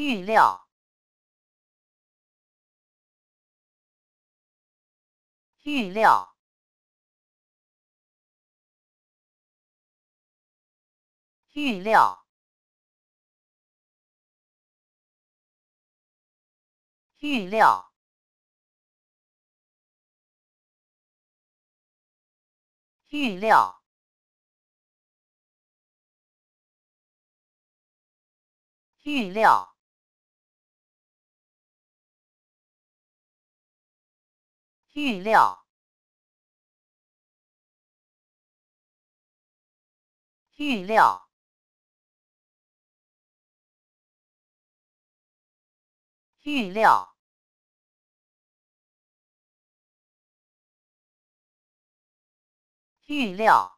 预料，预料，预料，预料，预料，预料。预料，预料，预料，预料。